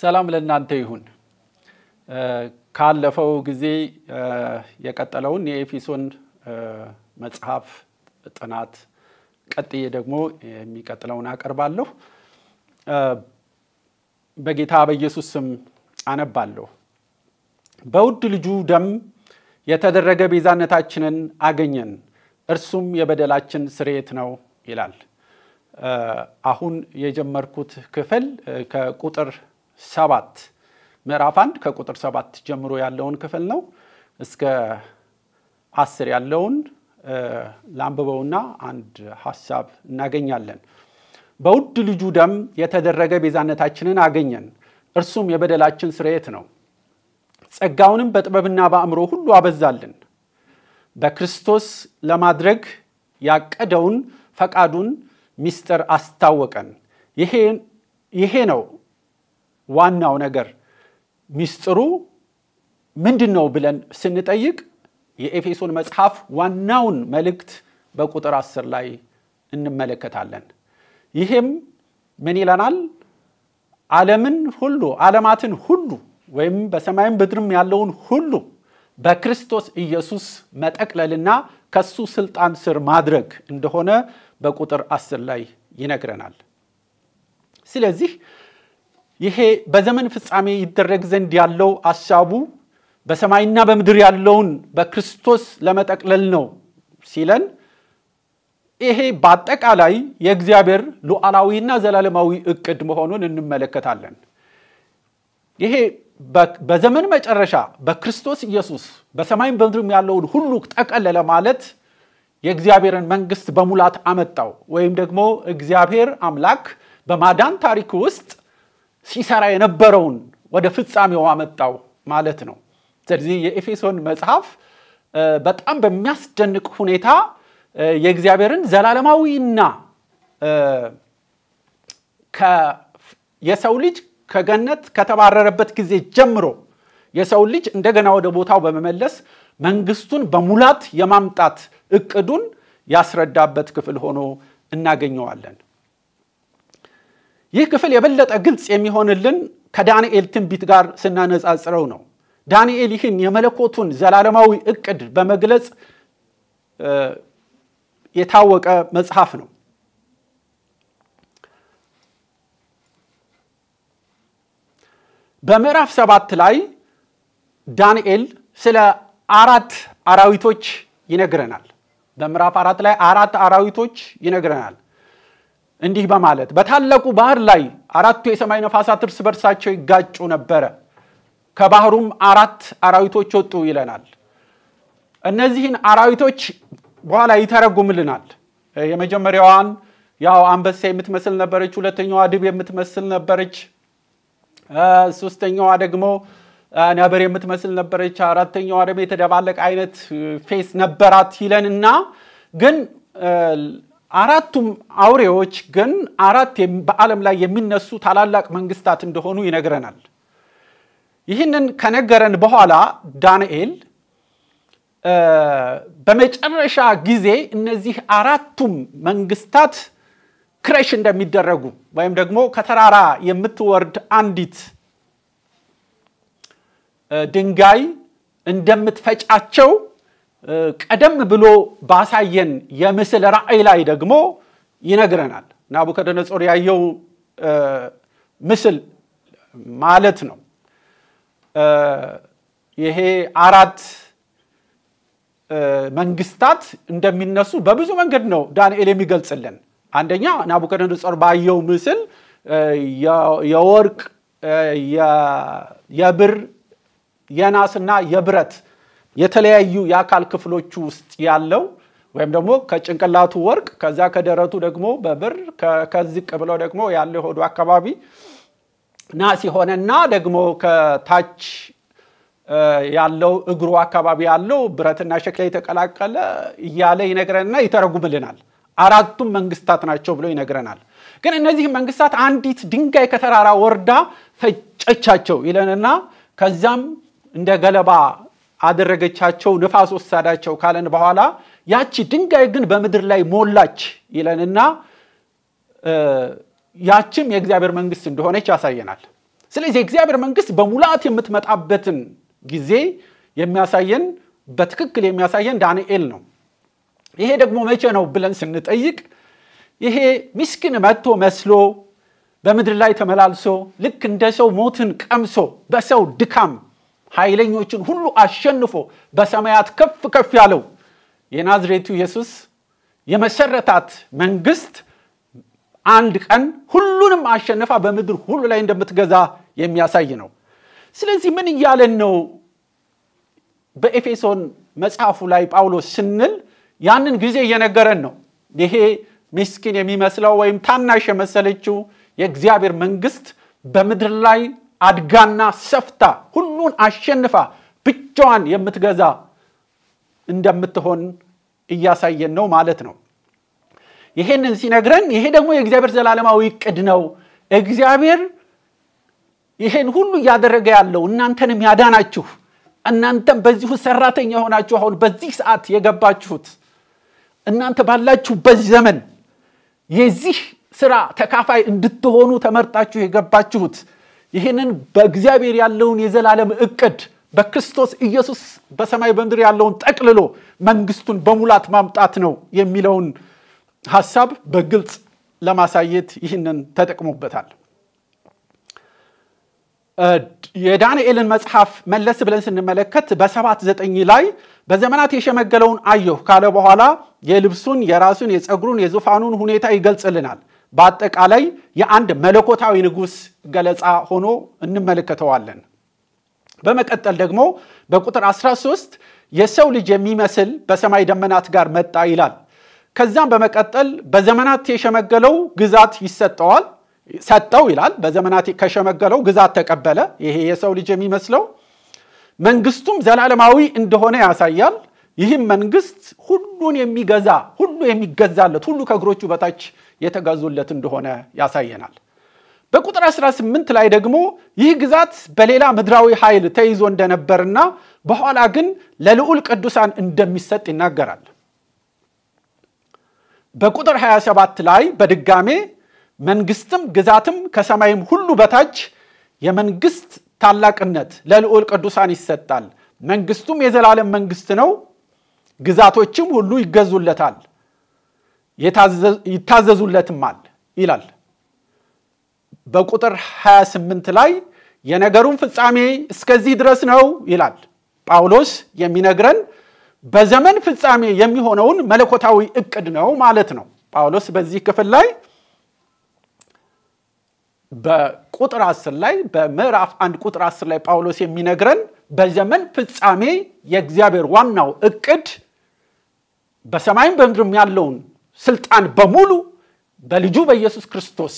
ሰላም ለእናንተ ይሁን። ካለፈው ጊዜ የቀጠለውን የኤፌሶን መጽሐፍ ጥናት ቀጥዬ ደግሞ የሚቀጥለውን አቀርባለሁ። በጌታ በኢየሱስ ስም አነባለሁ። በውድ ልጁ ደም የተደረገ ቤዛነታችንን አገኘን፣ እርሱም የበደላችን ስርየት ነው ይላል። አሁን የጀመርኩት ክፍል ከቁጥር ሰባት ምዕራፍ አንድ ከቁጥር ሰባት ጀምሮ ያለውን ክፍል ነው እስከ አስር ያለውን ላንብበውና አንድ ሀሳብ እናገኛለን። በውድ ልጁ ደም የተደረገ ቤዛነታችንን አገኘን፣ እርሱም የበደላችን ስርየት ነው። ጸጋውንም በጥበብና በአእምሮ ሁሉ አበዛልን፣ በክርስቶስ ለማድረግ ያቀደውን ፈቃዱን ሚስጥር አስታወቀን። ይሄ ነው ዋናው ነገር ሚስጥሩ ምንድን ነው ብለን ስንጠይቅ የኤፌሶን መጽሐፍ ዋናውን መልእክት በቁጥር አስር ላይ እንመለከታለን። ይህም ምን ይለናል? ዓለምን ሁሉ ዓለማትን ሁሉ ወይም በሰማይም ብድርም ያለውን ሁሉ በክርስቶስ ኢየሱስ መጠቅለልና ከሱ ስልጣን ስር ማድረግ እንደሆነ በቁጥር አስር ላይ ይነግረናል። ስለዚህ ይሄ በዘመን ፍጻሜ ይደረግ ዘንድ ያለው አሳቡ በሰማይና በምድር ያለውን በክርስቶስ ለመጠቅለል ነው ሲለን ይሄ በአጠቃላይ የእግዚአብሔር ሉዓላዊና ዘላለማዊ እቅድ መሆኑን እንመለከታለን። ይሄ በዘመን መጨረሻ በክርስቶስ ኢየሱስ በሰማይም በምድርም ያለውን ሁሉ ጠቀለለ ማለት የእግዚአብሔርን መንግስት በሙላት አመጣው ወይም ደግሞ እግዚአብሔር አምላክ በማዳን ታሪክ ውስጥ ሲሰራ የነበረውን ወደ ፍጻሜው አመጣው ማለት ነው። ስለዚህ የኤፌሶን መጽሐፍ በጣም በሚያስደንቅ ሁኔታ የእግዚአብሔርን ዘላለማዊና የሰው ልጅ ከገነት ከተባረረበት ጊዜ ጀምሮ የሰው ልጅ እንደገና ወደ ቦታው በመመለስ መንግስቱን በሙላት የማምጣት እቅዱን ያስረዳበት ክፍል ሆኖ እናገኘዋለን። ይህ ክፍል የበለጠ ግልጽ የሚሆንልን ከዳንኤል ትንቢት ጋር ስናነጻጽረው ነው። ዳንኤል ይህን የመለኮቱን ዘላለማዊ እቅድ በመግለጽ የታወቀ መጽሐፍ ነው። በምዕራፍ ሰባት ላይ ዳንኤል ስለ አራት አራዊቶች ይነግረናል። በምዕራፍ አራት ላይ አራት አራዊቶች ይነግረናል። እንዲህ በማለት በታላቁ ባህር ላይ አራቱ የሰማይ ነፋሳት እርስ በርሳቸው ይጋጩ ነበረ፣ ከባህሩም አራት አራዊቶች ወጡ ይለናል። እነዚህን አራዊቶች በኋላ ይተረጉምልናል። የመጀመሪያዋን ያው አንበሳ የምትመስል ነበረች፣ ሁለተኛዋ ድብ የምትመስል ነበረች፣ ሶስተኛዋ ደግሞ ነብር የምትመስል ነበረች፣ አራተኛዋ ደግሞ የተደባለቀ አይነት ፌስ ነበራት ይለንና ግን አራቱም አውሬዎች ግን አራት በዓለም ላይ የሚነሱ ታላላቅ መንግስታት እንደሆኑ ይነግረናል። ይህንን ከነገረን በኋላ ዳንኤል በመጨረሻ ጊዜ እነዚህ አራቱም መንግስታት ክረሽ እንደሚደረጉ ወይም ደግሞ ከተራራ የምትወርድ አንዲት ድንጋይ እንደምትፈጫቸው ቀደም ብሎ ባሳየን የምስል ራእይ ላይ ደግሞ ይነግረናል። ናቡከደነጾር ያየው ምስል ማለት ነው። ይሄ አራት መንግስታት እንደሚነሱ በብዙ መንገድ ነው ዳንኤል የሚገልጽልን። አንደኛ ናቡከደነጾር ባየው ምስል የወርቅ፣ የብር፣ የናስና የብረት የተለያዩ የአካል ክፍሎቹ ውስጥ ያለው ወይም ደግሞ ከጭንቅላቱ ወርቅ ከዚያ ከደረቱ ደግሞ በብር ከዝቅ ብሎ ደግሞ ያለ የሆዱ አካባቢ ናስ የሆነና ደግሞ ከታች ያለው እግሩ አካባቢ ያለው ብረትና ሸክላ የተቀላቀለ እያለ ይነግረንና ይተረጉምልናል። አራቱም መንግስታት ናቸው ብሎ ይነግረናል። ግን እነዚህ መንግስታት አንዲት ድንጋይ ከተራራ ወርዳ ፈጨቻቸው ይለንና ከዚያም እንደ ገለባ አደረገቻቸው፣ ንፋስ ወሰዳቸው ካለን በኋላ ያቺ ድንጋይ ግን በምድር ላይ ሞላች ይለንና ያችም የእግዚአብሔር መንግስት እንደሆነች ያሳየናል። ስለዚህ የእግዚአብሔር መንግስት በሙላት የምትመጣበትን ጊዜ የሚያሳየን በትክክል የሚያሳየን ዳንኤል ነው። ይሄ ደግሞ መቼ ነው ብለን ስንጠይቅ ይሄ ምስኪን መጥቶ መስሎ በምድር ላይ ተመላልሶ ልክ እንደ ሰው ሞትን ቀምሶ በሰው ድካም ኃይለኞችን ሁሉ አሸንፎ በሰማያት ከፍ ከፍ ያለው የናዝሬቱ ኢየሱስ የመሰረታት መንግስት አንድ ቀን ሁሉንም አሸንፋ በምድር ሁሉ ላይ እንደምትገዛ የሚያሳይ ነው። ስለዚህ ምን እያለን ነው? በኤፌሶን መጽሐፉ ላይ ጳውሎስ ስንል ያንን ጊዜ እየነገረን ነው። ይሄ ምስኪን የሚመስለው ወይም ታናሽ የመሰለችው የእግዚአብሔር መንግስት በምድር ላይ አድጋና ሰፍታ ሁሉ ሁሉን አሸንፋ ብቻዋን የምትገዛ እንደምትሆን እያሳየን ነው ማለት ነው። ይሄንን ሲነግረን ይሄ ደግሞ የእግዚአብሔር ዘላለማዊ እቅድ ነው። እግዚአብሔር ይሄን ሁሉ እያደረገ ያለው እናንተንም ያዳናችሁ፣ እናንተም በዚሁ ሰራተኛ የሆናችሁ አሁን በዚህ ሰዓት የገባችሁት እናንተ ባላችሁበት ዘመን የዚህ ስራ ተካፋይ እንድትሆኑ ተመርጣችሁ የገባችሁት ይህንን በእግዚአብሔር ያለውን የዘላለም እቅድ በክርስቶስ ኢየሱስ በሰማይ በምድር ያለውን ጠቅልሎ መንግስቱን በሙላት ማምጣት ነው የሚለውን ሀሳብ በግልጽ ለማሳየት ይህንን ተጠቅሞበታል። የዳንኤልን መጽሐፍ መለስ ብለን ስንመለከት በሰባት ዘጠኝ ላይ በዘመናት የሸመገለውን አየሁ ካለ በኋላ የልብሱን፣ የራሱን፣ የፀጉሩን፣ የዙፋኑን ሁኔታ ይገልጽልናል። በአጠቃላይ የአንድ መለኮታዊ ንጉሥ ገለጻ ሆኖ እንመለከተዋለን። በመቀጠል ደግሞ በቁጥር 13 የሰው ልጅ የሚመስል በሰማይ ደመናት ጋር መጣ ይላል። ከዛም በመቀጠል በዘመናት የሸመገለው ግዛት ይሰጠዋል ሰጠው ይላል። በዘመናት ከሸመገለው ግዛት ተቀበለ። ይሄ የሰው ልጅ የሚመስለው መንግስቱም ዘላለማዊ እንደሆነ ያሳያል። ይህም መንግስት ሁሉን የሚገዛ ሁሉ የሚገዛለት ሁሉ ከእግሮቹ በታች የተገዙለት እንደሆነ ያሳየናል። በቁጥር 18 ላይ ደግሞ ይህ ግዛት በሌላ ምድራዊ ኃይል ተይዞ እንደነበርና በኋላ ግን ለልዑል ቅዱሳን እንደሚሰጥ ይናገራል። በቁጥር 27 ላይ በድጋሜ መንግስትም ግዛትም ከሰማይም ሁሉ በታች የመንግስት ታላቅነት ለልዑል ቅዱሳን ይሰጣል። መንግስቱም የዘላለም መንግስት ነው፣ ግዛቶችም ሁሉ ይገዙለታል። አለ ይላል። በቁጥር 28 ላይ የነገሩን ፍጻሜ እስከዚህ ድረስ ነው ይላል። ጳውሎስ የሚነግረን በዘመን ፍጻሜ የሚሆነውን መለኮታዊ እቅድ ነው ማለት ነው። ጳውሎስ በዚህ ክፍል ላይ በቁጥር 10 ላይ በምዕራፍ አንድ ቁጥር 10 ላይ ጳውሎስ የሚነግረን በዘመን ፍጻሜ የእግዚአብሔር ዋናው እቅድ በሰማይም በምድርም ያለውን ስልጣን በሙሉ በልጁ በኢየሱስ ክርስቶስ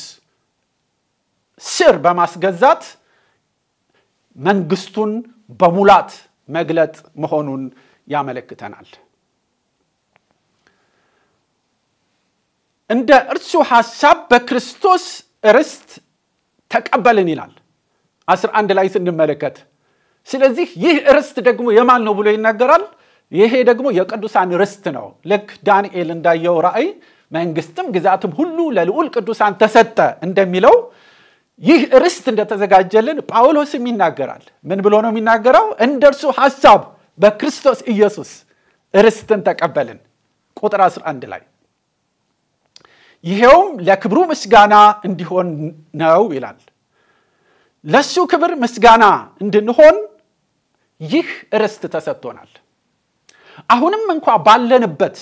ስር በማስገዛት መንግስቱን በሙላት መግለጥ መሆኑን ያመለክተናል። እንደ እርሱ ሐሳብ በክርስቶስ ርስት ተቀበልን ይላል 11 ላይ ስንመለከት። ስለዚህ ይህ ርስት ደግሞ የማን ነው ብሎ ይናገራል? ይሄ ደግሞ የቅዱሳን ርስት ነው። ልክ ዳንኤል እንዳየው ራእይ መንግስትም ግዛትም ሁሉ ለልዑል ቅዱሳን ተሰጠ እንደሚለው ይህ ርስት እንደተዘጋጀልን ጳውሎስም ይናገራል። ምን ብሎ ነው የሚናገረው? እንደርሱ ሐሳብ በክርስቶስ ኢየሱስ ርስትን ተቀበልን። ቁጥር 11 ላይ ይሄውም ለክብሩ ምስጋና እንዲሆን ነው ይላል። ለሱ ክብር ምስጋና እንድንሆን ይህ ርስት ተሰጥቶናል። አሁንም እንኳ ባለንበት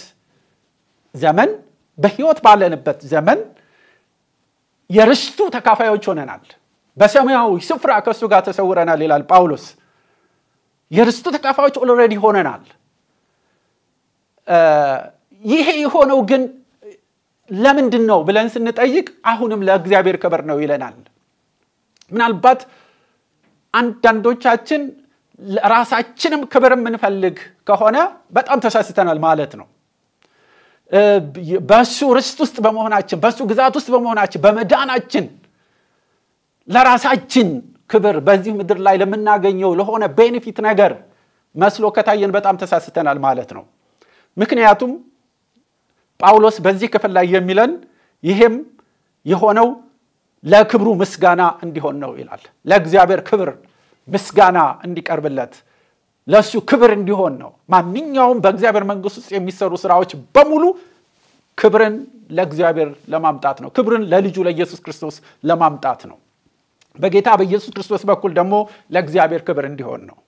ዘመን በህይወት ባለንበት ዘመን የርስቱ ተካፋዮች ሆነናል በሰማያዊ ስፍራ ከእሱ ጋር ተሰውረናል ይላል ጳውሎስ የርስቱ ተካፋዮች ኦልሬዲ ሆነናል ይሄ የሆነው ግን ለምንድን ነው ብለን ስንጠይቅ አሁንም ለእግዚአብሔር ክብር ነው ይለናል ምናልባት አንዳንዶቻችን ራሳችንም ክብር የምንፈልግ ከሆነ በጣም ተሳስተናል ማለት ነው። በሱ ርስት ውስጥ በመሆናችን በሱ ግዛት ውስጥ በመሆናችን በመዳናችን ለራሳችን ክብር በዚህ ምድር ላይ ለምናገኘው ለሆነ ቤኔፊት ነገር መስሎ ከታየን በጣም ተሳስተናል ማለት ነው። ምክንያቱም ጳውሎስ በዚህ ክፍል ላይ የሚለን ይሄም የሆነው ለክብሩ ምስጋና እንዲሆን ነው ይላል። ለእግዚአብሔር ክብር ምስጋና እንዲቀርብለት ለእሱ ክብር እንዲሆን ነው። ማንኛውም በእግዚአብሔር መንግስት ውስጥ የሚሰሩ ስራዎች በሙሉ ክብርን ለእግዚአብሔር ለማምጣት ነው። ክብርን ለልጁ ለኢየሱስ ክርስቶስ ለማምጣት ነው። በጌታ በኢየሱስ ክርስቶስ በኩል ደግሞ ለእግዚአብሔር ክብር እንዲሆን ነው።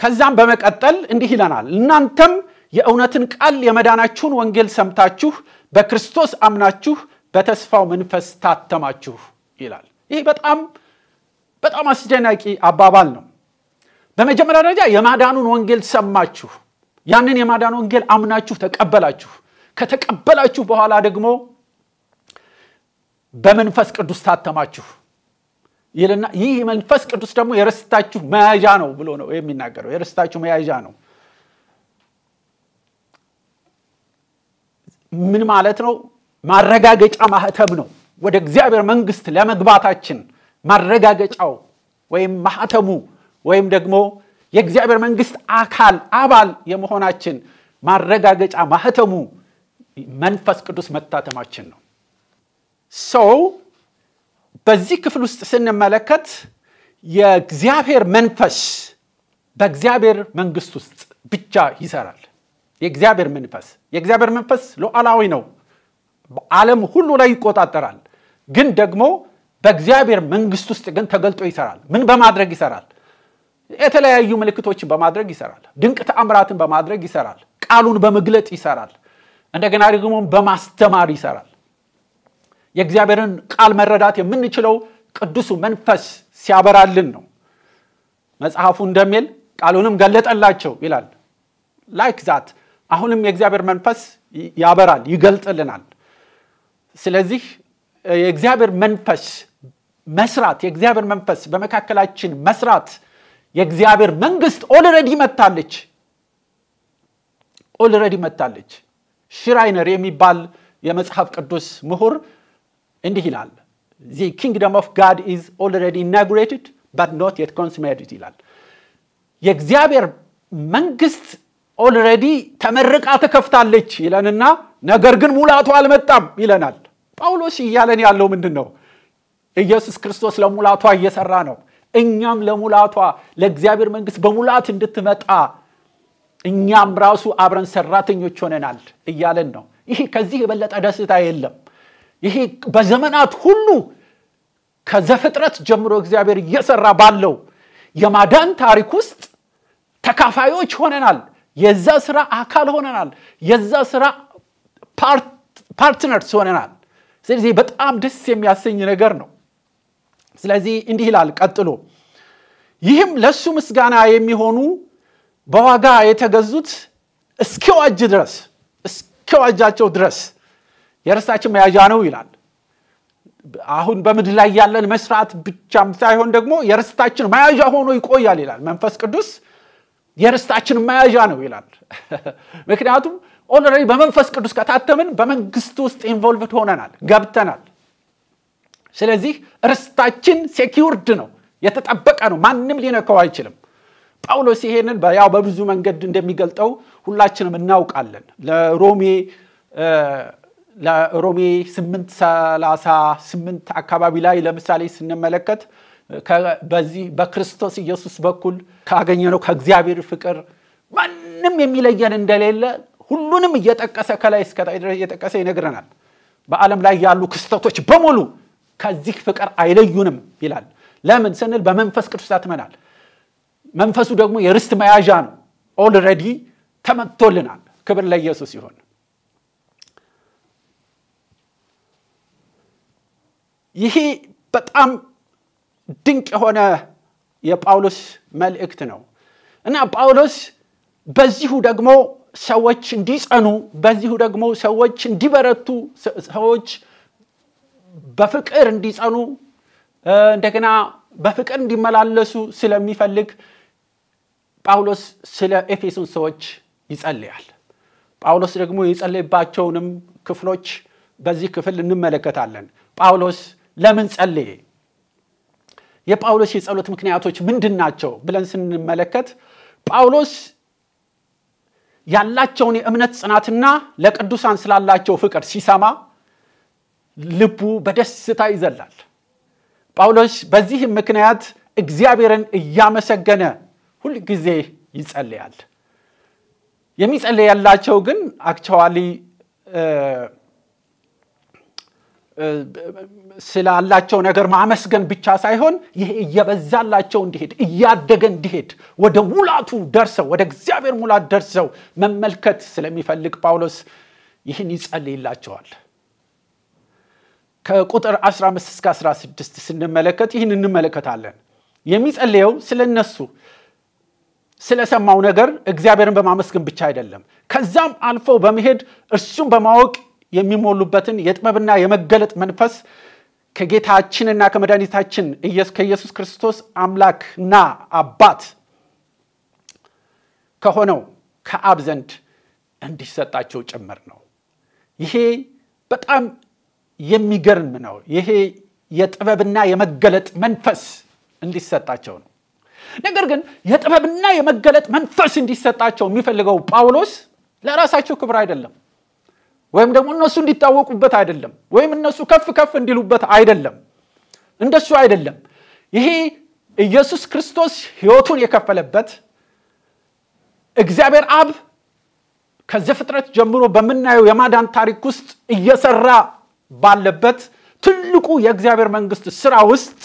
ከዛም በመቀጠል እንዲህ ይለናል፣ እናንተም የእውነትን ቃል የመዳናችሁን ወንጌል ሰምታችሁ በክርስቶስ አምናችሁ በተስፋው መንፈስ ታተማችሁ ይላል። ይህ በጣም በጣም አስደናቂ አባባል ነው። በመጀመሪያ ደረጃ የማዳኑን ወንጌል ሰማችሁ፣ ያንን የማዳን ወንጌል አምናችሁ ተቀበላችሁ። ከተቀበላችሁ በኋላ ደግሞ በመንፈስ ቅዱስ ታተማችሁ ይልና ይህ መንፈስ ቅዱስ ደግሞ የርስታችሁ መያዣ ነው ብሎ ነው የሚናገረው። የርስታችሁ መያዣ ነው። ምን ማለት ነው? ማረጋገጫ ማህተም ነው። ወደ እግዚአብሔር መንግስት ለመግባታችን ማረጋገጫው ወይም ማህተሙ ወይም ደግሞ የእግዚአብሔር መንግስት አካል አባል የመሆናችን ማረጋገጫ ማህተሙ መንፈስ ቅዱስ መታተማችን ነው። ሰው በዚህ ክፍል ውስጥ ስንመለከት የእግዚአብሔር መንፈስ በእግዚአብሔር መንግስት ውስጥ ብቻ ይሰራል። የእግዚአብሔር መንፈስ የእግዚአብሔር መንፈስ ሉዓላዊ ነው። በዓለም ሁሉ ላይ ይቆጣጠራል። ግን ደግሞ በእግዚአብሔር መንግስት ውስጥ ግን ተገልጦ ይሰራል። ምን በማድረግ ይሰራል? የተለያዩ ምልክቶችን በማድረግ ይሰራል። ድንቅ ተአምራትን በማድረግ ይሰራል። ቃሉን በመግለጥ ይሰራል። እንደገና ደግሞ በማስተማር ይሰራል። የእግዚአብሔርን ቃል መረዳት የምንችለው ቅዱሱ መንፈስ ሲያበራልን ነው። መጽሐፉ እንደሚል ቃሉንም ገለጠላቸው ይላል። ላይክ ዛት አሁንም የእግዚአብሔር መንፈስ ያበራል፣ ይገልጥልናል። ስለዚህ የእግዚአብሔር መንፈስ መስራት የእግዚአብሔር መንፈስ በመካከላችን መስራት የእግዚአብሔር መንግስት ኦልረዲ መታለች ኦልረዲ መታለች ሽራይነር የሚባል የመጽሐፍ ቅዱስ ምሁር እንዲህ ይላል ዚ ኪንግደም ኦፍ ጋድ ኢዝ ኦልረዲ ኢናግሬትድ ባት ኖት የት ኮንስሜድድ ይላል የእግዚአብሔር መንግስት ኦልረዲ ተመርቃ ተከፍታለች ይለንና ነገር ግን ሙላቱ አልመጣም ይለናል ጳውሎስ እያለን ያለው ምንድን ነው ኢየሱስ ክርስቶስ ለሙላቷ እየሰራ ነው። እኛም ለሙላቷ ለእግዚአብሔር መንግስት በሙላት እንድትመጣ እኛም ራሱ አብረን ሰራተኞች ሆነናል እያለን ነው። ይህ ከዚህ የበለጠ ደስታ የለም። ይሄ በዘመናት ሁሉ ከዘፍጥረት ጀምሮ እግዚአብሔር እየሰራ ባለው የማዳን ታሪክ ውስጥ ተካፋዮች ሆነናል። የዛ ስራ አካል ሆነናል። የዛ ስራ ፓርትነርስ ሆነናል። ስለዚህ በጣም ደስ የሚያሰኝ ነገር ነው። ስለዚህ እንዲህ ይላል ቀጥሎ ይህም ለእሱ ምስጋና የሚሆኑ በዋጋ የተገዙት እስኪዋጅ ድረስ እስኪዋጃቸው ድረስ የርሳችን መያዣ ነው ይላል አሁን በምድር ላይ ያለን መስራት ብቻም ሳይሆን ደግሞ የርስታችን መያዣ ሆኖ ይቆያል ይላል መንፈስ ቅዱስ የርስታችን መያዣ ነው ይላል ምክንያቱም ኦልሬዲ በመንፈስ ቅዱስ ከታተምን በመንግስት ውስጥ ኢንቮልቭድ ሆነናል ገብተናል ስለዚህ ርስታችን ሴኪውርድ ነው፣ የተጠበቀ ነው፣ ማንም ሊነካው አይችልም። ጳውሎስ ይሄንን ያው በብዙ መንገድ እንደሚገልጠው ሁላችንም እናውቃለን። ለሮሜ ለሮሜ 838 አካባቢ ላይ ለምሳሌ ስንመለከት በዚህ በክርስቶስ ኢየሱስ በኩል ካገኘነው ከእግዚአብሔር ፍቅር ማንም የሚለየን እንደሌለ ሁሉንም እየጠቀሰ ከላይ እስከታች እየጠቀሰ ይነግረናል። በዓለም ላይ ያሉ ክስተቶች በሙሉ ከዚህ ፍቅር አይለዩንም ይላል። ለምን ስንል በመንፈስ ቅዱስ ታትመናል። መንፈሱ ደግሞ የርስት መያዣ ነው። ኦልረዲ ተመቶልናል። ክብር ለኢየሱስ ይሆን። ይሄ በጣም ድንቅ የሆነ የጳውሎስ መልእክት ነው እና ጳውሎስ በዚሁ ደግሞ ሰዎች እንዲጸኑ፣ በዚሁ ደግሞ ሰዎች እንዲበረቱ፣ ሰዎች በፍቅር እንዲጸኑ እንደገና በፍቅር እንዲመላለሱ ስለሚፈልግ ጳውሎስ ስለ ኤፌሶን ሰዎች ይጸልያል። ጳውሎስ ደግሞ የጸለይባቸውንም ክፍሎች በዚህ ክፍል እንመለከታለን። ጳውሎስ ለምን ጸለየ? የጳውሎስ የጸሎት ምክንያቶች ምንድን ናቸው ብለን ስንመለከት ጳውሎስ ያላቸውን የእምነት ጽናትና ለቅዱሳን ስላላቸው ፍቅር ሲሰማ ልቡ በደስታ ይዘላል። ጳውሎስ በዚህም ምክንያት እግዚአብሔርን እያመሰገነ ሁል ጊዜ ይጸልያል። የሚጸልያላቸው ግን አክቸዋሊ ስላላቸው ነገር ማመስገን ብቻ ሳይሆን ይሄ እየበዛላቸው እንዲሄድ እያደገ እንዲሄድ ወደ ሙላቱ ደርሰው ወደ እግዚአብሔር ሙላት ደርሰው መመልከት ስለሚፈልግ ጳውሎስ ይህን ይጸልይላቸዋል። ከቁጥር 15 እስከ 16 ስንመለከት ይህን እንመለከታለን። የሚጸልየው ስለ እነሱ ስለሰማው ነገር እግዚአብሔርን በማመስገን ብቻ አይደለም፣ ከዛም አልፎ በመሄድ እርሱን በማወቅ የሚሞሉበትን የጥበብና የመገለጥ መንፈስ ከጌታችንና ከመድኃኒታችን ከኢየሱስ ክርስቶስ አምላክና አባት ከሆነው ከአብ ዘንድ እንዲሰጣቸው ጭምር ነው። ይሄ በጣም የሚገርም ነው። ይሄ የጥበብና የመገለጥ መንፈስ እንዲሰጣቸው ነው። ነገር ግን የጥበብና የመገለጥ መንፈስ እንዲሰጣቸው የሚፈልገው ጳውሎስ ለራሳቸው ክብር አይደለም፣ ወይም ደግሞ እነሱ እንዲታወቁበት አይደለም፣ ወይም እነሱ ከፍ ከፍ እንዲሉበት አይደለም። እንደሱ አይደለም። ይሄ ኢየሱስ ክርስቶስ ህይወቱን የከፈለበት እግዚአብሔር አብ ከዚህ ፍጥረት ጀምሮ በምናየው የማዳን ታሪክ ውስጥ እየሰራ ባለበት ትልቁ የእግዚአብሔር መንግስት ስራ ውስጥ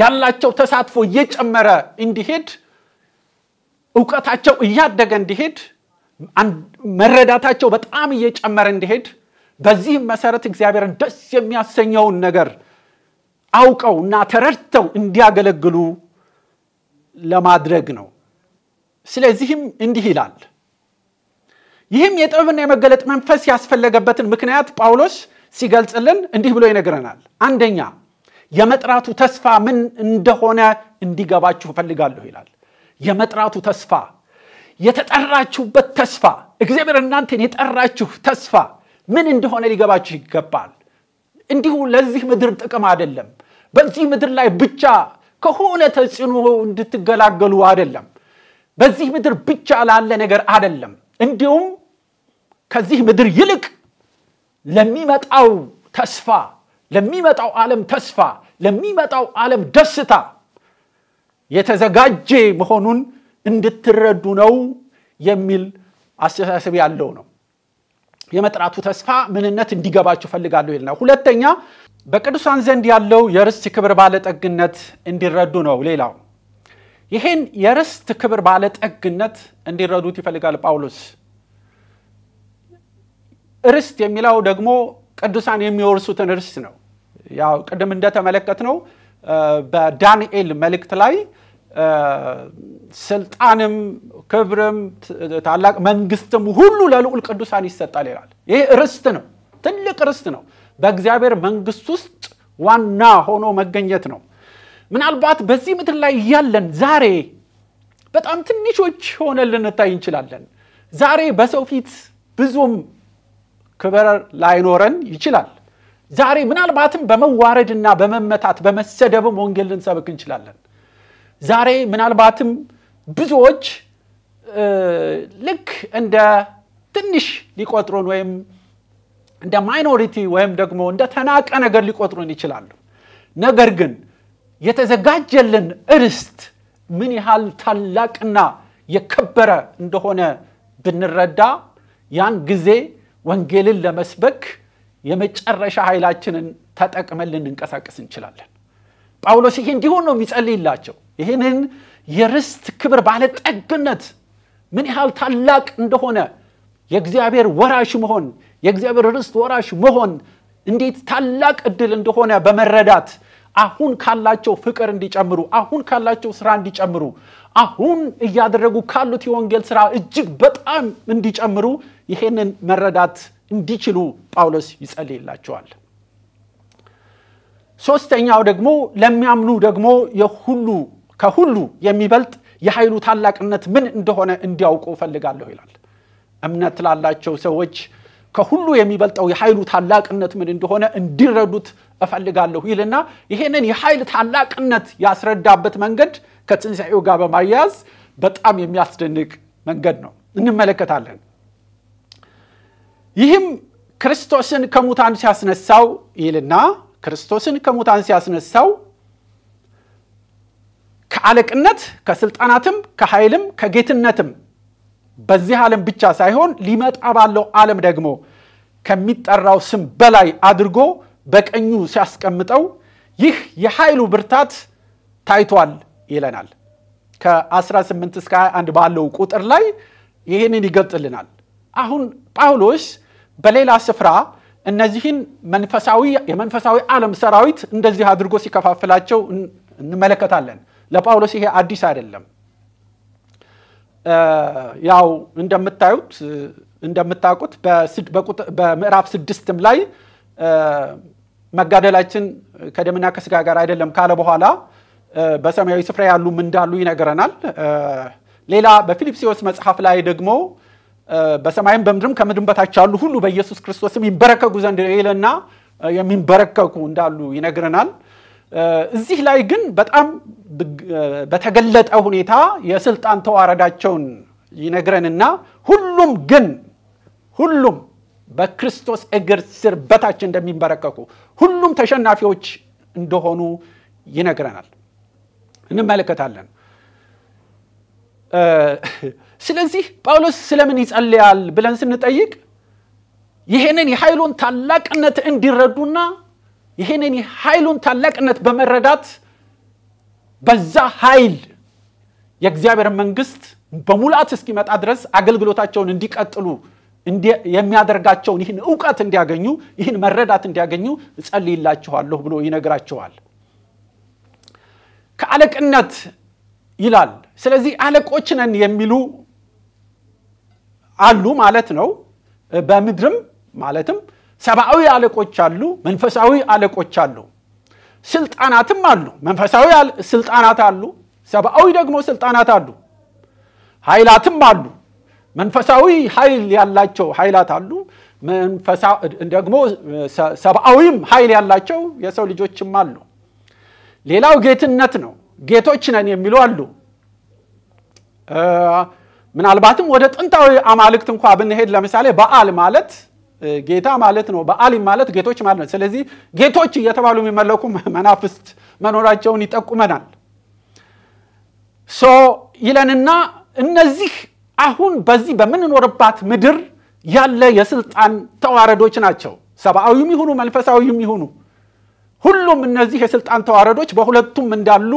ያላቸው ተሳትፎ እየጨመረ እንዲሄድ እውቀታቸው እያደገ እንዲሄድ መረዳታቸው በጣም እየጨመረ እንዲሄድ በዚህም መሰረት እግዚአብሔርን ደስ የሚያሰኘውን ነገር አውቀው እና ተረድተው እንዲያገለግሉ ለማድረግ ነው። ስለዚህም እንዲህ ይላል ይህም የጥበብና የመገለጥ መንፈስ ያስፈለገበትን ምክንያት ጳውሎስ ሲገልጽልን እንዲህ ብሎ ይነግረናል። አንደኛ የመጥራቱ ተስፋ ምን እንደሆነ እንዲገባችሁ እፈልጋለሁ ይላል። የመጥራቱ ተስፋ የተጠራችሁበት ተስፋ እግዚአብሔር እናንተን የጠራችሁ ተስፋ ምን እንደሆነ ሊገባችሁ ይገባል። እንዲሁ ለዚህ ምድር ጥቅም አይደለም። በዚህ ምድር ላይ ብቻ ከሆነ ተጽዕኖ እንድትገላገሉ አይደለም። በዚህ ምድር ብቻ ላለ ነገር አይደለም። እንዲሁም ከዚህ ምድር ይልቅ ለሚመጣው ተስፋ ለሚመጣው ዓለም ተስፋ ለሚመጣው ዓለም ደስታ የተዘጋጀ መሆኑን እንድትረዱ ነው የሚል አስተሳሰብ ያለው ነው። የመጥራቱ ተስፋ ምንነት እንዲገባቸው ፈልጋለሁ ይልና፣ ሁለተኛ በቅዱሳን ዘንድ ያለው የርስት ክብር ባለጠግነት እንዲረዱ ነው። ሌላው ይህን የርስት ክብር ባለጠግነት እንዲረዱት ይፈልጋል ጳውሎስ። እርስት የሚለው ደግሞ ቅዱሳን የሚወርሱትን እርስ ነው። ያው ቅድም እንደተመለከት ነው በዳንኤል መልእክት ላይ ስልጣንም ክብርም ታላቅ መንግስትም ሁሉ ለልዑል ቅዱሳን ይሰጣል ይላል። ይሄ ርስት ነው፣ ትልቅ ርስት ነው። በእግዚአብሔር መንግስት ውስጥ ዋና ሆኖ መገኘት ነው። ምናልባት በዚህ ምድር ላይ እያለን ዛሬ በጣም ትንሾች ሆነ ልንታይ እንችላለን። ዛሬ በሰው ፊት ብዙም ክብር ላይኖረን ይችላል። ዛሬ ምናልባትም በመዋረድና በመመታት በመሰደብም ወንጌል ልንሰብክ እንችላለን። ዛሬ ምናልባትም ብዙዎች ልክ እንደ ትንሽ ሊቆጥሩን ወይም እንደ ማይኖሪቲ ወይም ደግሞ እንደ ተናቀ ነገር ሊቆጥሩን ይችላሉ። ነገር ግን የተዘጋጀልን እርስት ምን ያህል ታላቅና የከበረ እንደሆነ ብንረዳ ያን ጊዜ ወንጌልን ለመስበክ የመጨረሻ ኃይላችንን ተጠቅመን ልንንቀሳቀስ እንችላለን ጳውሎስ ይሄ እንዲሆን ነው የሚጸልይላቸው ይህንን የርስት ክብር ባለጠግነት ምን ያህል ታላቅ እንደሆነ የእግዚአብሔር ወራሽ መሆን የእግዚአብሔር ርስት ወራሽ መሆን እንዴት ታላቅ እድል እንደሆነ በመረዳት አሁን ካላቸው ፍቅር እንዲጨምሩ አሁን ካላቸው ስራ እንዲጨምሩ አሁን እያደረጉ ካሉት የወንጌል ስራ እጅግ በጣም እንዲጨምሩ ይሄንን መረዳት እንዲችሉ ጳውሎስ ይጸልይላቸዋል። ሶስተኛው ደግሞ ለሚያምኑ ደግሞ የሁሉ ከሁሉ የሚበልጥ የኃይሉ ታላቅነት ምን እንደሆነ እንዲያውቁ እፈልጋለሁ ይላል። እምነት ላላቸው ሰዎች ከሁሉ የሚበልጠው የኃይሉ ታላቅነት ምን እንደሆነ እንዲረዱት እፈልጋለሁ ይልና ይህንን የኃይል ታላቅነት ያስረዳበት መንገድ ከትንሣኤው ጋር በማያያዝ በጣም የሚያስደንቅ መንገድ ነው እንመለከታለን ይህም ክርስቶስን ከሙታን ሲያስነሳው ይልና ክርስቶስን ከሙታን ሲያስነሳው ከአለቅነት ከስልጣናትም ከኃይልም ከጌትነትም በዚህ ዓለም ብቻ ሳይሆን ሊመጣ ባለው ዓለም ደግሞ ከሚጠራው ስም በላይ አድርጎ በቀኙ ሲያስቀምጠው ይህ የኃይሉ ብርታት ታይቷል ይለናል። ከ18 እስከ 21 ባለው ቁጥር ላይ ይህንን ይገልጥልናል። አሁን ጳውሎስ በሌላ ስፍራ እነዚህን መንፈሳዊ የመንፈሳዊ ዓለም ሰራዊት እንደዚህ አድርጎ ሲከፋፍላቸው እንመለከታለን። ለጳውሎስ ይሄ አዲስ አይደለም። ያው እንደምታዩት እንደምታውቁት በምዕራፍ ስድስትም ላይ መጋደላችን ከደምና ከስጋ ጋር አይደለም ካለ በኋላ በሰማያዊ ስፍራ ያሉም እንዳሉ ይነግረናል። ሌላ በፊልፕሲዎስ መጽሐፍ ላይ ደግሞ በሰማይም በምድርም ከምድር በታች ያሉ ሁሉ በኢየሱስ ክርስቶስም ይንበረከኩ ዘንድ ይለና የሚንበረከኩ እንዳሉ ይነግረናል። እዚህ ላይ ግን በጣም በተገለጠ ሁኔታ የስልጣን ተዋረዳቸውን ይነግረንና ሁሉም ግን ሁሉም በክርስቶስ እግር ስር በታች እንደሚንበረከኩ ሁሉም ተሸናፊዎች እንደሆኑ ይነግረናል። እንመለከታለን። ስለዚህ ጳውሎስ ስለምን ይጸልያል ብለን ስንጠይቅ ይህንን የኃይሉን ታላቅነት እንዲረዱና ይህንን የኃይሉን ታላቅነት በመረዳት በዛ ኃይል የእግዚአብሔር መንግስት በሙላት እስኪመጣ ድረስ አገልግሎታቸውን እንዲቀጥሉ የሚያደርጋቸውን ይህን እውቀት እንዲያገኙ ይህን መረዳት እንዲያገኙ እጸልይላችኋለሁ ብሎ ይነግራቸዋል። ከአለቅነት ይላል። ስለዚህ አለቆች ነን የሚሉ አሉ ማለት ነው። በምድርም ማለትም ሰብአዊ አለቆች አሉ፣ መንፈሳዊ አለቆች አሉ፣ ስልጣናትም አሉ። መንፈሳዊ ስልጣናት አሉ፣ ሰብአዊ ደግሞ ስልጣናት አሉ፣ ኃይላትም አሉ። መንፈሳዊ ኃይል ያላቸው ኃይላት አሉ፣ ደግሞ ሰብአዊም ኃይል ያላቸው የሰው ልጆችም አሉ። ሌላው ጌትነት ነው። ጌቶች ነን የሚሉ አሉ። ምናልባትም ወደ ጥንታዊ አማልክት እንኳ ብንሄድ ለምሳሌ በአል ማለት ጌታ ማለት ነው። በዓሊም ማለት ጌቶች ማለት ነው። ስለዚህ ጌቶች እየተባሉ የሚመለኩ መናፍስት መኖራቸውን ይጠቁመናል። ሶ ይለንና እነዚህ አሁን በዚህ በምንኖርባት ምድር ያለ የስልጣን ተዋረዶች ናቸው። ሰብአዊም ይሁኑ መንፈሳዊም ይሁኑ ሁሉም እነዚህ የስልጣን ተዋረዶች በሁለቱም እንዳሉ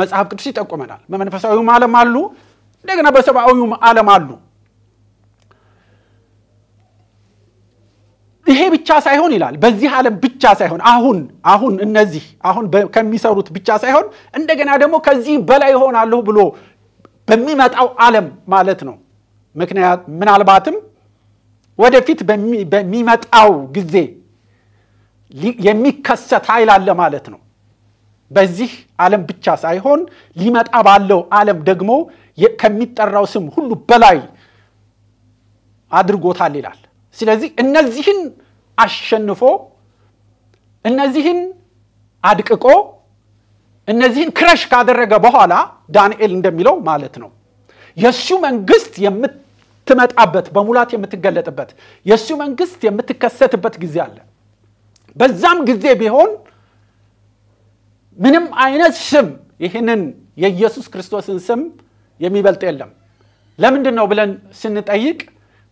መጽሐፍ ቅዱስ ይጠቁመናል። በመንፈሳዊም ዓለም አሉ፣ እንደገና በሰብአዊም ዓለም አሉ። ይሄ ብቻ ሳይሆን ይላል በዚህ ዓለም ብቻ ሳይሆን አሁን አሁን እነዚህ አሁን ከሚሰሩት ብቻ ሳይሆን እንደገና ደግሞ ከዚህ በላይ ይሆናለሁ ብሎ በሚመጣው ዓለም ማለት ነው። ምክንያት ምናልባትም ወደፊት በሚመጣው ጊዜ የሚከሰት ኃይል አለ ማለት ነው። በዚህ ዓለም ብቻ ሳይሆን ሊመጣ ባለው ዓለም ደግሞ ከሚጠራው ስም ሁሉ በላይ አድርጎታል ይላል። ስለዚህ እነዚህን አሸንፎ እነዚህን አድቅቆ እነዚህን ክረሽ ካደረገ በኋላ ዳንኤል እንደሚለው ማለት ነው የእሱ መንግስት የምትመጣበት በሙላት የምትገለጥበት የእሱ መንግስት የምትከሰትበት ጊዜ አለ። በዛም ጊዜ ቢሆን ምንም አይነት ስም ይህንን የኢየሱስ ክርስቶስን ስም የሚበልጥ የለም ለምንድን ነው ብለን ስንጠይቅ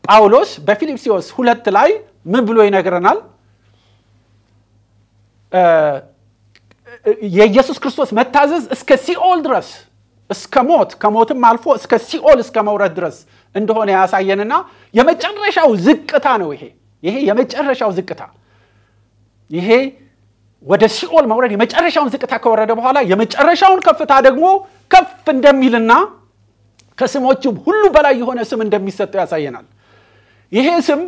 ጳውሎስ በፊልፕሲዎስ ሁለት ላይ ምን ብሎ ይነግረናል የኢየሱስ ክርስቶስ መታዘዝ እስከ ሲኦል ድረስ እስከ ሞት ከሞትም አልፎ እስከ ሲኦል እስከ መውረድ ድረስ እንደሆነ ያሳየንና የመጨረሻው ዝቅታ ነው ይሄ ይሄ የመጨረሻው ዝቅታ ይሄ ወደ ሲኦል መውረድ የመጨረሻውን ዝቅታ ከወረደ በኋላ የመጨረሻውን ከፍታ ደግሞ ከፍ እንደሚልና ከስሞችም ሁሉ በላይ የሆነ ስም እንደሚሰጠው ያሳየናል። ይሄ ስም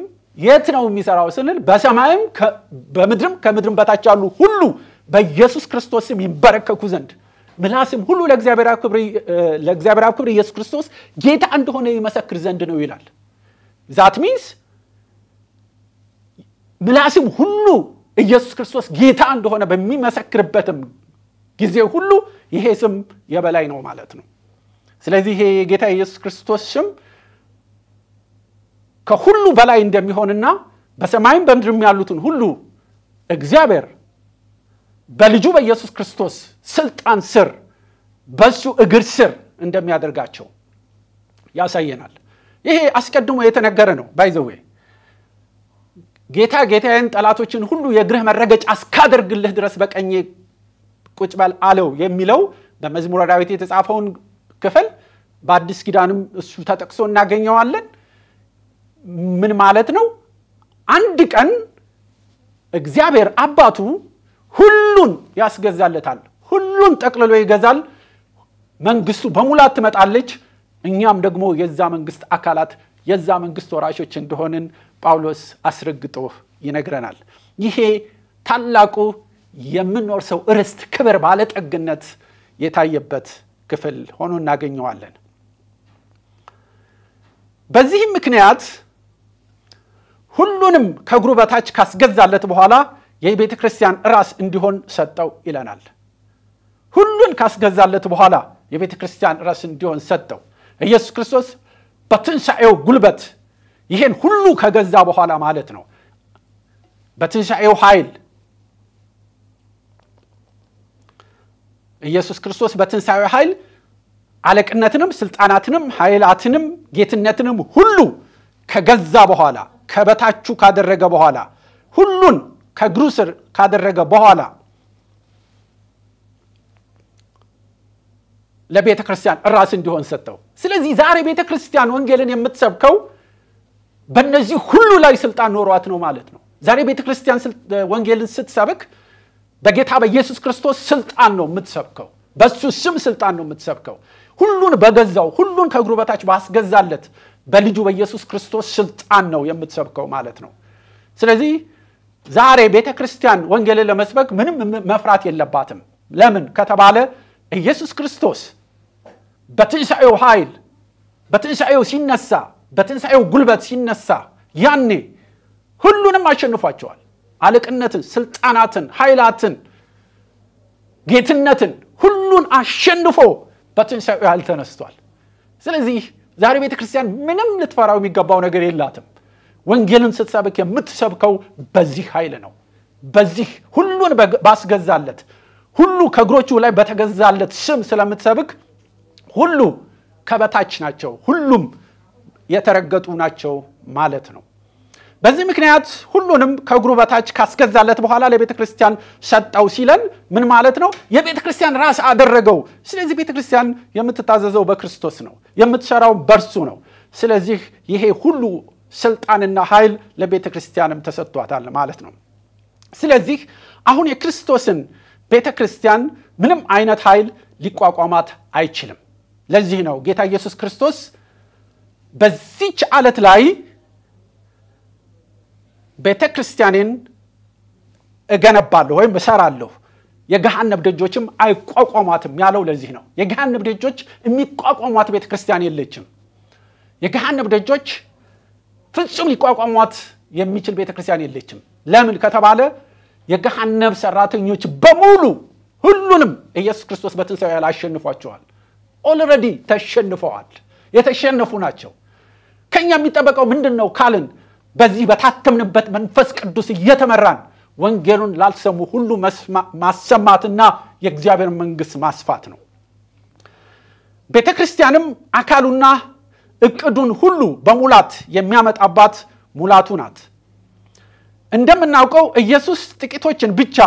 የት ነው የሚሰራው ስንል በሰማይም በምድርም ከምድርም በታች ያሉ ሁሉ በኢየሱስ ክርስቶስ ስም ይንበረከኩ ዘንድ ምላስም ሁሉ ለእግዚአብሔር ክብር ኢየሱስ ክርስቶስ ጌታ እንደሆነ ይመሰክር ዘንድ ነው ይላል። ዛት ሚንስ ምላስም ሁሉ ኢየሱስ ክርስቶስ ጌታ እንደሆነ በሚመሰክርበትም ጊዜ ሁሉ ይሄ ስም የበላይ ነው ማለት ነው ስለዚህ ይሄ የጌታ ኢየሱስ ክርስቶስ ስም ከሁሉ በላይ እንደሚሆንና በሰማይም በምድርም ያሉትን ሁሉ እግዚአብሔር በልጁ በኢየሱስ ክርስቶስ ስልጣን ስር በሱ እግር ስር እንደሚያደርጋቸው ያሳየናል ይሄ አስቀድሞ የተነገረ ነው ባይዘዌ ጌታ ጌታዬን ጠላቶችን ሁሉ የእግርህ መረገጫ እስካደርግልህ ድረስ በቀኜ ቁጭ በል አለው የሚለው በመዝሙረ ዳዊት የተጻፈውን ክፍል በአዲስ ኪዳንም እሱ ተጠቅሶ እናገኘዋለን ምን ማለት ነው አንድ ቀን እግዚአብሔር አባቱ ሁሉን ያስገዛለታል ሁሉን ጠቅልሎ ይገዛል መንግስቱ በሙላት ትመጣለች እኛም ደግሞ የዛ መንግስት አካላት የዛ መንግስት ወራሾች እንደሆንን ጳውሎስ አስረግጦ ይነግረናል። ይሄ ታላቁ የምኖር ሰው እርስት፣ ክብር፣ ባለጠግነት የታየበት ክፍል ሆኖ እናገኘዋለን። በዚህም ምክንያት ሁሉንም ከእግሩ በታች ካስገዛለት በኋላ የቤተ ክርስቲያን ራስ እንዲሆን ሰጠው ይለናል። ሁሉን ካስገዛለት በኋላ የቤተ ክርስቲያን ራስ እንዲሆን ሰጠው። ኢየሱስ ክርስቶስ በትንሣኤው ጉልበት ይሄን ሁሉ ከገዛ በኋላ ማለት ነው በትንሣኤው ኃይል ኢየሱስ ክርስቶስ በትንሣኤው ኃይል አለቅነትንም ስልጣናትንም ኃይላትንም ጌትነትንም ሁሉ ከገዛ በኋላ ከበታቹ ካደረገ በኋላ ሁሉን ከእግሩ ስር ካደረገ በኋላ ለቤተ ክርስቲያን ራስ እንዲሆን ሰጠው ስለዚህ ዛሬ ቤተ ክርስቲያን ወንጌልን የምትሰብከው በእነዚህ ሁሉ ላይ ስልጣን ኖሯት ነው ማለት ነው። ዛሬ ቤተ ክርስቲያን ወንጌልን ስትሰብክ በጌታ በኢየሱስ ክርስቶስ ስልጣን ነው የምትሰብከው። በሱ ስም ስልጣን ነው የምትሰብከው። ሁሉን በገዛው ሁሉን ከእግሩ በታች ባስገዛለት በልጁ በኢየሱስ ክርስቶስ ስልጣን ነው የምትሰብከው ማለት ነው። ስለዚህ ዛሬ ቤተ ክርስቲያን ወንጌልን ለመስበክ ምንም መፍራት የለባትም። ለምን ከተባለ ኢየሱስ ክርስቶስ በትንሣኤው ኃይል በትንሣኤው ሲነሳ በትንሣኤው ጉልበት ሲነሳ ያኔ ሁሉንም አሸንፏቸዋል። አለቅነትን፣ ስልጣናትን፣ ኃይላትን፣ ጌትነትን ሁሉን አሸንፎ በትንሣኤው ያህል ተነስቷል። ስለዚህ ዛሬ ቤተ ክርስቲያን ምንም ልትፈራው የሚገባው ነገር የላትም። ወንጌልን ስትሰብክ የምትሰብከው በዚህ ኃይል ነው። በዚህ ሁሉን ባስገዛለት ሁሉ ከእግሮቹ ላይ በተገዛለት ስም ስለምትሰብክ ሁሉ ከበታች ናቸው። ሁሉም የተረገጡ ናቸው ማለት ነው። በዚህ ምክንያት ሁሉንም ከእግሩ በታች ካስገዛለት በኋላ ለቤተ ክርስቲያን ሰጠው ሲለን ምን ማለት ነው? የቤተ ክርስቲያን ራስ አደረገው። ስለዚህ ቤተ ክርስቲያን የምትታዘዘው በክርስቶስ ነው፣ የምትሰራው በርሱ ነው። ስለዚህ ይሄ ሁሉ ስልጣንና ኃይል ለቤተ ክርስቲያንም ተሰጥቷታል ማለት ነው። ስለዚህ አሁን የክርስቶስን ቤተ ክርስቲያን ምንም አይነት ኃይል ሊቋቋማት አይችልም። ለዚህ ነው ጌታ ኢየሱስ ክርስቶስ በዚች አለት ላይ ቤተ ክርስቲያኔን እገነባለሁ ወይም እሰራለሁ የገሃነብ ደጆችም አይቋቋሟትም ያለው ለዚህ ነው። የገሃነብ ደጆች የሚቋቋሟት ቤተ ክርስቲያን የለችም። የገሃነብ ደጆች ፍጹም ሊቋቋሟት የሚችል ቤተ ክርስቲያን የለችም። ለምን ከተባለ የገሃነብ ሰራተኞች በሙሉ ሁሉንም ኢየሱስ ክርስቶስ በትንሣኤ ያል አሸንፏቸዋል። ኦልረዲ ተሸንፈዋል። የተሸነፉ ናቸው። ከኛ የሚጠበቀው ምንድን ነው ካልን በዚህ በታተምንበት መንፈስ ቅዱስ እየተመራን ወንጌሉን ላልሰሙ ሁሉ ማሰማትና የእግዚአብሔር መንግስት ማስፋት ነው። ቤተ ክርስቲያንም አካሉና እቅዱን ሁሉ በሙላት የሚያመጣባት ሙላቱ ናት። እንደምናውቀው ኢየሱስ ጥቂቶችን ብቻ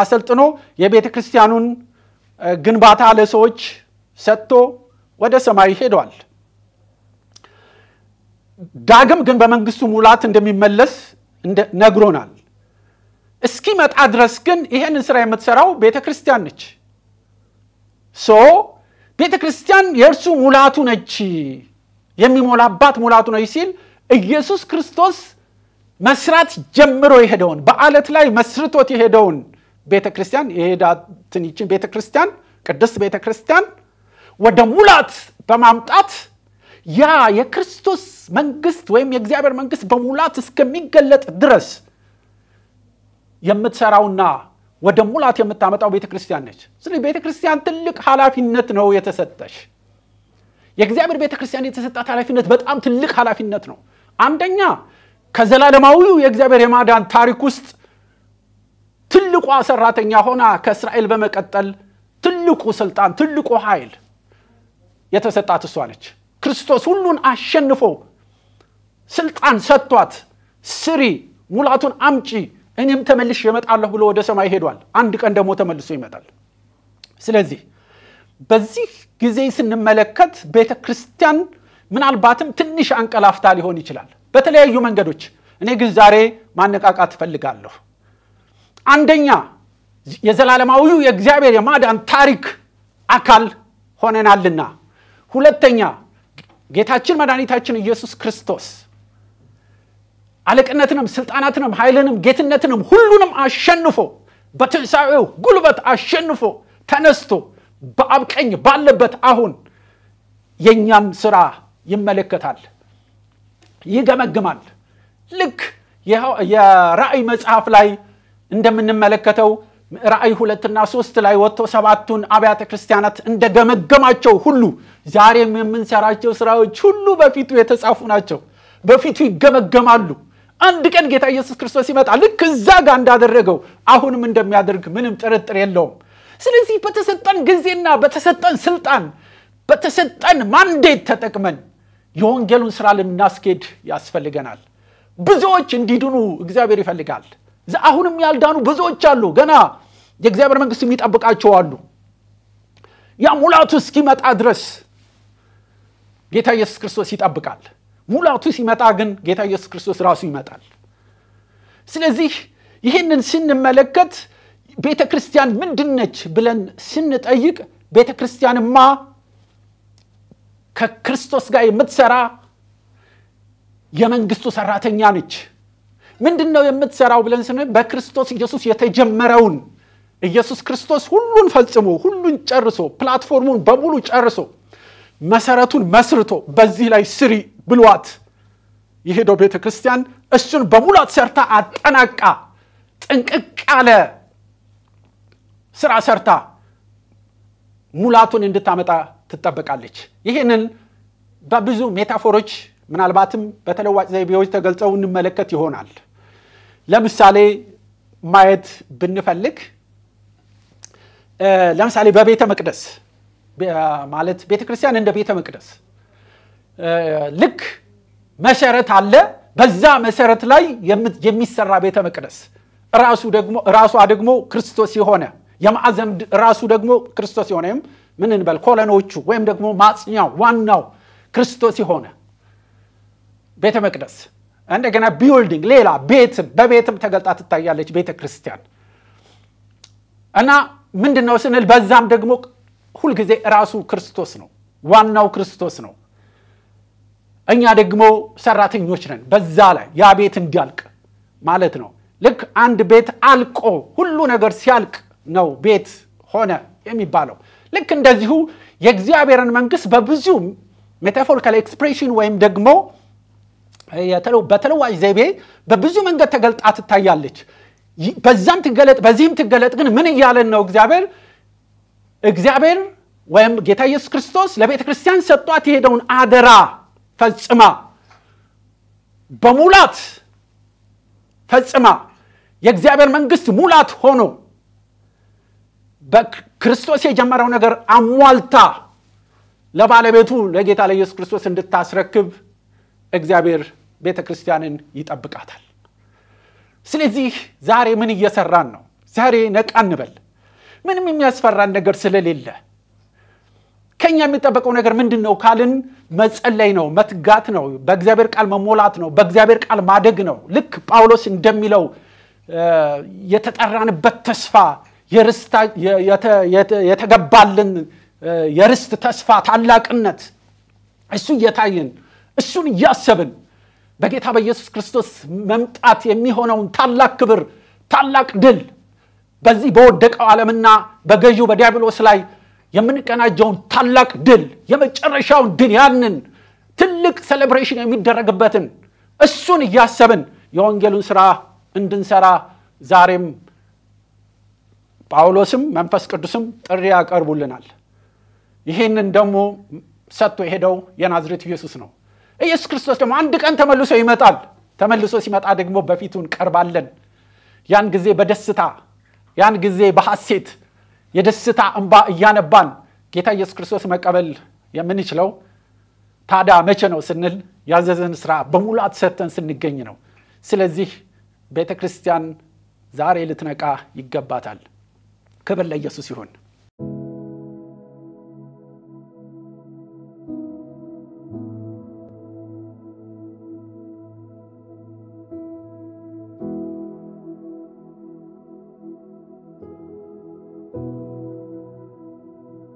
አሰልጥኖ የቤተ ክርስቲያኑን ግንባታ ለሰዎች ሰጥቶ ወደ ሰማይ ሄደዋል። ዳግም ግን በመንግስቱ ሙላት እንደሚመለስ ነግሮናል። እስኪመጣ ድረስ ግን ይሄንን ስራ የምትሰራው ቤተ ክርስቲያን ነች። ሶ ቤተ ክርስቲያን የእርሱ ሙላቱ ነች፣ የሚሞላባት ሙላቱ ነች ሲል ኢየሱስ ክርስቶስ መስራት ጀምሮ የሄደውን በአለት ላይ መስርቶት የሄደውን ቤተ ክርስቲያን የሄዳትን ይችን ቤተ ክርስቲያን ቅድስት ቤተ ክርስቲያን ወደ ሙላት በማምጣት ያ የክርስቶስ መንግስት ወይም የእግዚአብሔር መንግስት በሙላት እስከሚገለጥ ድረስ የምትሰራውና ወደ ሙላት የምታመጣው ቤተ ክርስቲያን ነች። ስለዚህ ቤተ ክርስቲያን ትልቅ ኃላፊነት ነው የተሰጠሽ። የእግዚአብሔር ቤተ ክርስቲያን የተሰጣት ኃላፊነት በጣም ትልቅ ኃላፊነት ነው። አንደኛ ከዘላለማዊው የእግዚአብሔር የማዳን ታሪክ ውስጥ ትልቋ ሰራተኛ ሆና ከእስራኤል በመቀጠል ትልቁ ስልጣን፣ ትልቁ ኃይል የተሰጣት እሷ ነች። ክርስቶስ ሁሉን አሸንፎ ስልጣን ሰጥቷት ስሪ፣ ሙላቱን አምጪ፣ እኔም ተመልሽ የመጣለሁ ብሎ ወደ ሰማይ ሄዷል። አንድ ቀን ደግሞ ተመልሶ ይመጣል። ስለዚህ በዚህ ጊዜ ስንመለከት ቤተ ክርስቲያን ምናልባትም ትንሽ አንቀላፍታ ሊሆን ይችላል በተለያዩ መንገዶች። እኔ ግን ዛሬ ማነቃቃት ፈልጋለሁ። አንደኛ የዘላለማዊው የእግዚአብሔር የማዳን ታሪክ አካል ሆነናልና፣ ሁለተኛ ጌታችን መድኃኒታችን ኢየሱስ ክርስቶስ አለቅነትንም ስልጣናትንም ኃይልንም ጌትነትንም ሁሉንም አሸንፎ በትንሣኤው ጉልበት አሸንፎ ተነስቶ በአብቀኝ ባለበት አሁን የእኛም ስራ ይመለከታል ይገመግማል ልክ የራእይ መጽሐፍ ላይ እንደምንመለከተው ራእይ ሁለትና ሶስት ላይ ወጥቶ ሰባቱን አብያተ ክርስቲያናት እንደገመገማቸው ሁሉ ዛሬም የምንሰራቸው ስራዎች ሁሉ በፊቱ የተጻፉ ናቸው። በፊቱ ይገመገማሉ። አንድ ቀን ጌታ ኢየሱስ ክርስቶስ ይመጣ ልክ እዛ ጋር እንዳደረገው አሁንም እንደሚያደርግ ምንም ጥርጥር የለውም። ስለዚህ በተሰጠን ጊዜና በተሰጠን ስልጣን በተሰጠን ማንዴት ተጠቅመን የወንጌሉን ስራ ልናስኬድ ያስፈልገናል። ብዙዎች እንዲድኑ እግዚአብሔር ይፈልጋል። አሁንም ያልዳኑ ብዙዎች አሉ። ገና የእግዚአብሔር መንግስት የሚጠብቃቸው አሉ። ያ ሙላቱ እስኪመጣ ድረስ ጌታ ኢየሱስ ክርስቶስ ይጠብቃል። ሙላቱ ሲመጣ ግን ጌታ ኢየሱስ ክርስቶስ ራሱ ይመጣል። ስለዚህ ይህንን ስንመለከት ቤተ ክርስቲያን ምንድነች ብለን ስንጠይቅ ቤተ ክርስቲያንማ ከክርስቶስ ጋር የምትሰራ የመንግስቱ ሰራተኛ ነች። ምንድን ነው የምትሰራው ብለን ስን በክርስቶስ ኢየሱስ የተጀመረውን ኢየሱስ ክርስቶስ ሁሉን ፈጽሞ ሁሉን ጨርሶ ፕላትፎርሙን በሙሉ ጨርሶ መሰረቱን መስርቶ በዚህ ላይ ስሪ ብሏት የሄደው ቤተ ክርስቲያን እሱን በሙላት ሰርታ አጠናቃ ጥንቅቅ ያለ ስራ ሰርታ ሙላቱን እንድታመጣ ትጠበቃለች። ይህንን በብዙ ሜታፎሮች ምናልባትም በተለዋጭ ዘይቤዎች ተገልጸው እንመለከት ይሆናል። ለምሳሌ ማየት ብንፈልግ ለምሳሌ በቤተ መቅደስ ማለት ቤተ ክርስቲያን እንደ ቤተ መቅደስ ልክ መሰረት አለ በዛ መሰረት ላይ የሚሰራ ቤተ መቅደስ ራሱ ደግሞ ራሷ ደግሞ ክርስቶስ የሆነ የማዕዘን ራሱ ደግሞ ክርስቶስ የሆነ ምን እንበል ኮለኖቹ ወይም ደግሞ ማጽኛው ዋናው ክርስቶስ የሆነ ቤተ መቅደስ እንደገና ቢውልዲንግ ሌላ ቤትም በቤትም ተገልጣ ትታያለች ቤተ ክርስቲያን እና ምንድን ነው ስንል በዛም ደግሞ ሁልጊዜ ራሱ ክርስቶስ ነው ዋናው ክርስቶስ ነው እኛ ደግሞ ሰራተኞች ነን በዛ ላይ ያ ቤት እንዲያልቅ ማለት ነው ልክ አንድ ቤት አልቆ ሁሉ ነገር ሲያልቅ ነው ቤት ሆነ የሚባለው ልክ እንደዚሁ የእግዚአብሔርን መንግስት በብዙ ሜታፎሪካል ኤክስፕሬሽን ወይም ደግሞ በተለዋጅ ዘይቤ በብዙ መንገድ ተገልጣ ትታያለች። በዛም ትገለጥ በዚህም ትገለጥ። ግን ምን እያለን ነው? እግዚአብሔር እግዚአብሔር ወይም ጌታ ኢየሱስ ክርስቶስ ለቤተ ክርስቲያን ሰጧት የሄደውን አደራ ፈጽማ በሙላት ፈጽማ የእግዚአብሔር መንግስት ሙላት ሆኖ በክርስቶስ የጀመረው ነገር አሟልታ ለባለቤቱ ለጌታ ለኢየሱስ ክርስቶስ እንድታስረክብ እግዚአብሔር ቤተ ክርስቲያንን ይጠብቃታል። ስለዚህ ዛሬ ምን እየሰራን ነው? ዛሬ ነቃ እንበል። ምንም የሚያስፈራን ነገር ስለሌለ ከኛ የሚጠበቀው ነገር ምንድን ነው ካልን መጸለይ ነው፣ መትጋት ነው፣ በእግዚአብሔር ቃል መሞላት ነው፣ በእግዚአብሔር ቃል ማደግ ነው። ልክ ጳውሎስ እንደሚለው የተጠራንበት ተስፋ የተገባልን የርስት ተስፋ ታላቅነት እሱ እየታየን እሱን እያሰብን በጌታ በኢየሱስ ክርስቶስ መምጣት የሚሆነውን ታላቅ ክብር፣ ታላቅ ድል በዚህ በወደቀው ዓለምና በገዢው በዲያብሎስ ላይ የምንቀናጀውን ታላቅ ድል የመጨረሻውን ድል ያንን ትልቅ ሴሌብሬሽን የሚደረግበትን እሱን እያሰብን የወንጌሉን ስራ እንድንሰራ ዛሬም ጳውሎስም መንፈስ ቅዱስም ጥሪ ያቀርቡልናል። ይህንን ደግሞ ሰጥቶ የሄደው የናዝሬት ኢየሱስ ነው። ኢየሱስ ክርስቶስ ደግሞ አንድ ቀን ተመልሶ ይመጣል። ተመልሶ ሲመጣ ደግሞ በፊቱ እንቀርባለን። ያን ጊዜ በደስታ ያን ጊዜ በሐሴት የደስታ እንባ እያነባን ጌታ ኢየሱስ ክርስቶስ መቀበል የምንችለው ታዳ መቼ ነው ስንል ያዘዘን ስራ በሙላት ሰተን ስንገኝ ነው። ስለዚህ ቤተ ክርስቲያን ዛሬ ልትነቃ ይገባታል። ክብር ለኢየሱስ ይሁን።